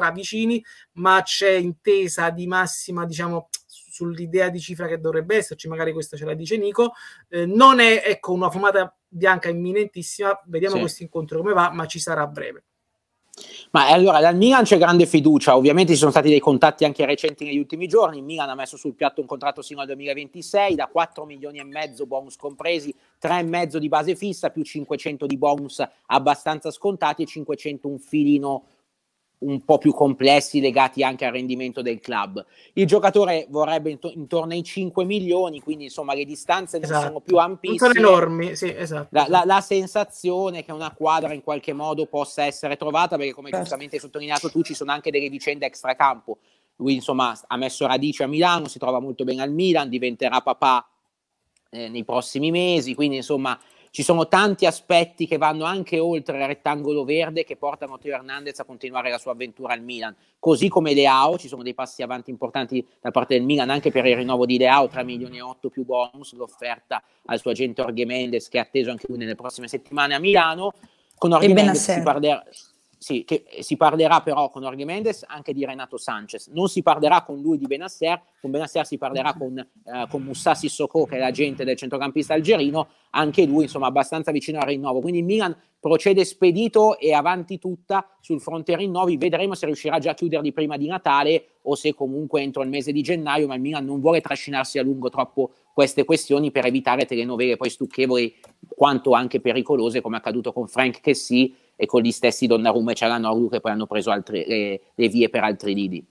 tra vicini, ma c'è intesa di massima, diciamo, sull'idea di cifra che dovrebbe esserci, magari questa ce la dice Nico. Eh, non è ecco, una fumata bianca imminentissima, vediamo sì. questo incontro come va, ma ci sarà a breve. Ma eh, allora dal Milan c'è grande fiducia, ovviamente ci sono stati dei contatti anche recenti negli ultimi giorni, il Milan ha messo sul piatto un contratto sino al 2026 da 4 milioni e mezzo bonus compresi, e mezzo di base fissa più 500 di bonus abbastanza scontati e 500 un filino un po' più complessi legati anche al rendimento del club. Il giocatore vorrebbe intor- intorno ai 5 milioni, quindi insomma le distanze esatto. non sono più ampissime. Sono enormi, sì, esatto. La, la, esatto. la, sensazione che una quadra in qualche modo possa essere trovata, perché come certo. giustamente hai sottolineato tu, ci sono anche delle vicende extracampo. Lui insomma ha messo radice a Milano, si trova molto bene al Milan, diventerà papà eh, nei prossimi mesi, quindi insomma ci sono tanti aspetti che vanno anche oltre il rettangolo verde che portano Teo Hernandez a continuare la sua avventura al Milan. Così come Leao, ci sono dei passi avanti importanti da parte del Milan anche per il rinnovo di Leao, 3 milioni e 8 più bonus, l'offerta al suo agente Jorge Mendes che è atteso anche lui nelle prossime settimane a Milano. Con Jorge Mendes si parlerà sì, che si parlerà però con Jorge Mendes anche di Renato Sanchez. Non si parlerà con lui di Benasser, con Benasser si parlerà con, eh, con Moussa Sissoko, che è l'agente del centrocampista algerino, anche lui insomma abbastanza vicino al rinnovo. Quindi il Milan procede spedito e avanti tutta sul fronte rinnovi. Vedremo se riuscirà già a chiuderli prima di Natale o se comunque entro il mese di gennaio, ma il Milan non vuole trascinarsi a lungo troppo queste questioni per evitare telenovele poi stucchevoli quanto anche pericolose, come è accaduto con Frank Chessy e con gli stessi Donnarumma e Cialanoglu che poi hanno preso altri, le, eh, le vie per altri lidi.